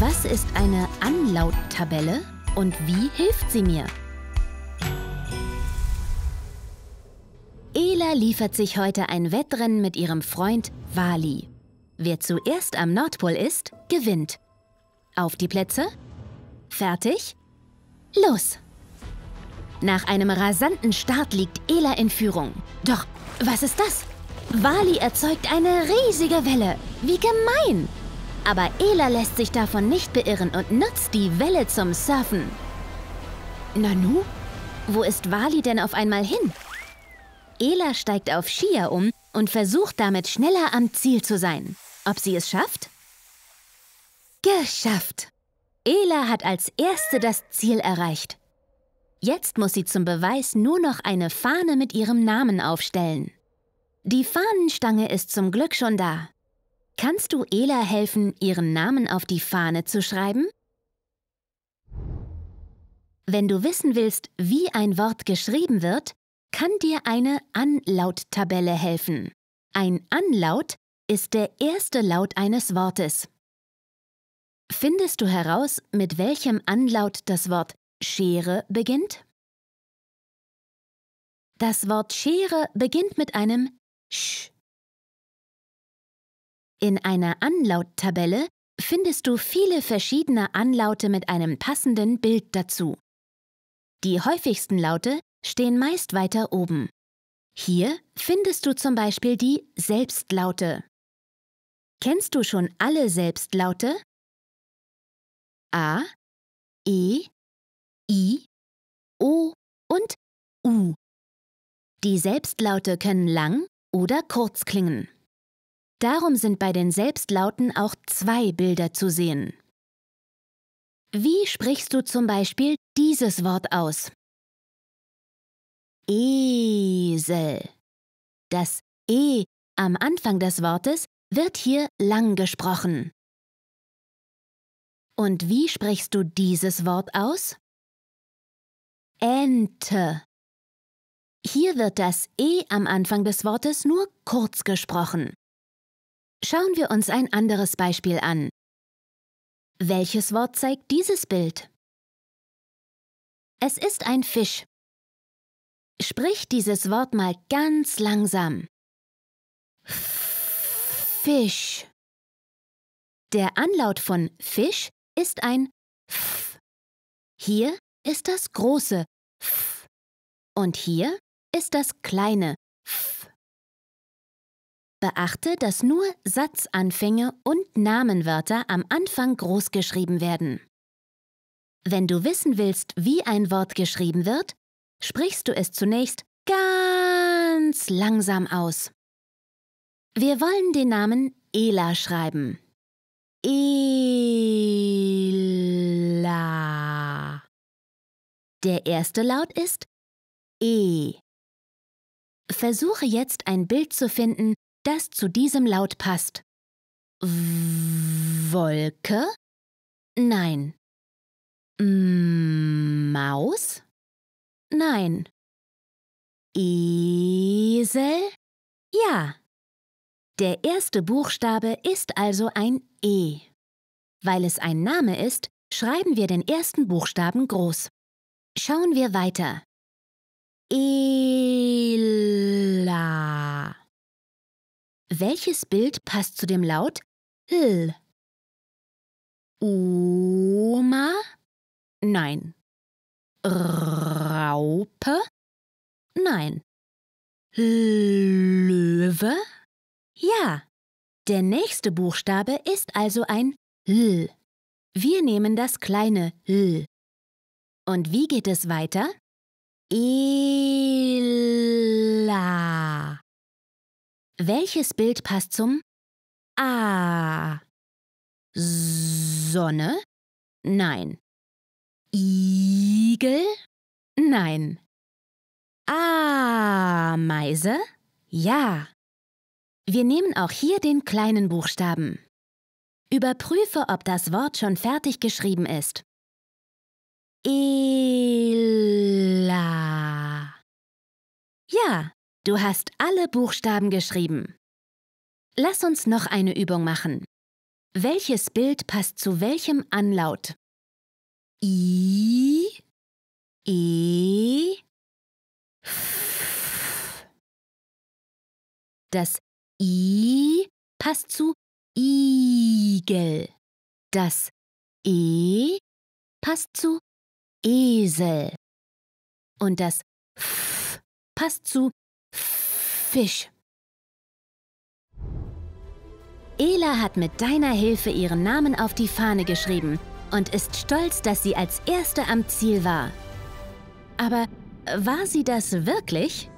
Was ist eine Anlauttabelle und wie hilft sie mir? Ela liefert sich heute ein Wettrennen mit ihrem Freund Wali. Wer zuerst am Nordpol ist, gewinnt. Auf die Plätze. Fertig? Los! Nach einem rasanten Start liegt Ela in Führung. Doch, was ist das? Wali erzeugt eine riesige Welle. Wie gemein! Aber Ela lässt sich davon nicht beirren und nutzt die Welle zum Surfen. Nanu? Wo ist Wali denn auf einmal hin? Ela steigt auf Skier um und versucht damit schneller am Ziel zu sein. Ob sie es schafft? Geschafft! Ela hat als Erste das Ziel erreicht. Jetzt muss sie zum Beweis nur noch eine Fahne mit ihrem Namen aufstellen. Die Fahnenstange ist zum Glück schon da. Kannst du Ela helfen, ihren Namen auf die Fahne zu schreiben? Wenn du wissen willst, wie ein Wort geschrieben wird, kann dir eine Anlauttabelle helfen. Ein Anlaut ist der erste Laut eines Wortes. Findest du heraus, mit welchem Anlaut das Wort Schere beginnt? Das Wort Schere beginnt mit einem Sch. In einer Anlauttabelle findest du viele verschiedene Anlaute mit einem passenden Bild dazu. Die häufigsten Laute stehen meist weiter oben. Hier findest du zum Beispiel die Selbstlaute. Kennst du schon alle Selbstlaute? A, E, I, O und U. Die Selbstlaute können lang oder kurz klingen. Darum sind bei den Selbstlauten auch zwei Bilder zu sehen. Wie sprichst du zum Beispiel dieses Wort aus? Esel. Das E am Anfang des Wortes wird hier lang gesprochen. Und wie sprichst du dieses Wort aus? Ente. Hier wird das E am Anfang des Wortes nur kurz gesprochen. Schauen wir uns ein anderes Beispiel an. Welches Wort zeigt dieses Bild? Es ist ein Fisch. Sprich dieses Wort mal ganz langsam. Fisch. Der Anlaut von Fisch ist ein F. Hier ist das große F. Und hier ist das kleine F. Beachte, dass nur Satzanfänge und Namenwörter am Anfang großgeschrieben werden. Wenn du wissen willst, wie ein Wort geschrieben wird, sprichst du es zunächst ganz langsam aus. Wir wollen den Namen Ela schreiben. Ela. Der erste Laut ist E. Versuche jetzt ein Bild zu finden, das zu diesem Laut passt. Wolke? Nein. Maus? Nein. Esel? Ja. Der erste Buchstabe ist also ein E. Weil es ein Name ist, schreiben wir den ersten Buchstaben groß. Schauen wir weiter. Esel. Welches Bild passt zu dem Laut L? Oma? Nein. Raupe? Nein. Löwe? Ja. Der nächste Buchstabe ist also ein L. Wir nehmen das kleine L. Und wie geht es weiter? Ela. Welches Bild passt zum A? Sonne? Nein. Igel? Nein. Ameise? Ja. Wir nehmen auch hier den kleinen Buchstaben. Überprüfe, ob das Wort schon fertig geschrieben ist. Ela. Ja, Du hast alle Buchstaben geschrieben. Lass uns noch eine Übung machen. Welches Bild passt zu welchem Anlaut? I, E, F. Das I passt zu Igel. Das E passt zu Esel. Und das F passt zu Fisch. Ela hat mit deiner Hilfe ihren Namen auf die Fahne geschrieben und ist stolz, dass sie als Erste am Ziel war. Aber war sie das wirklich?